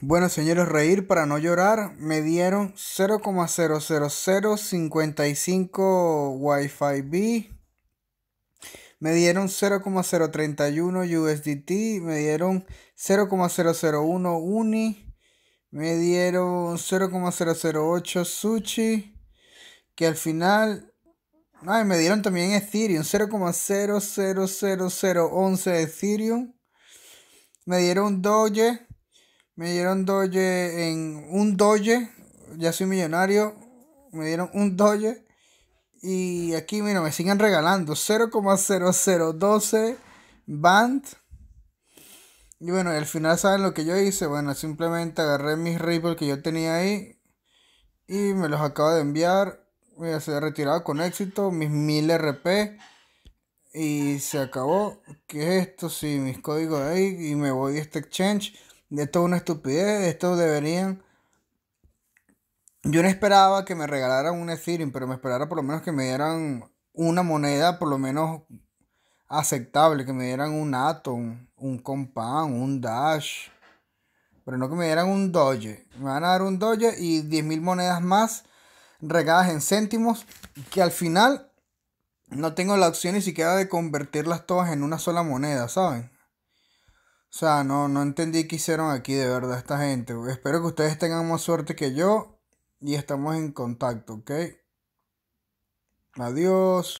Bueno, señores, reír para no llorar. Me dieron 0,00055 Wi-Fi B. Me dieron 0,031 USDT. Me dieron 0,001 Uni. Me dieron 0,008 Sushi. Que al final. Ay, me dieron también Ethereum. 0.000011 Ethereum. Me dieron Doge. Me dieron doye en un doye. Ya soy millonario. Me dieron un doye. Y aquí, mira, me siguen regalando 0,0012 band. Y bueno, al final, ¿saben lo que yo hice? Bueno, simplemente agarré mis Ripple que yo tenía ahí. Y me los acabo de enviar. Voy se ha retirado con éxito. Mis 1000 RP. Y se acabó. ¿Qué es esto? Sí, mis códigos ahí. Y me voy a este exchange. Esto es una estupidez, esto deberían... Yo no esperaba que me regalaran un Ethereum, pero me esperaba por lo menos que me dieran una moneda, por lo menos aceptable, que me dieran un Atom, un Compound, un Dash. Pero no que me dieran un Doge. Me van a dar un Doge y 10.000 monedas más regadas en céntimos, que al final no tengo la opción ni siquiera de convertirlas todas en una sola moneda, ¿saben? O sea, no, entendí qué hicieron aquí de verdad esta gente. Espero que ustedes tengan más suerte que yo y estamos en contacto, ¿ok? Adiós.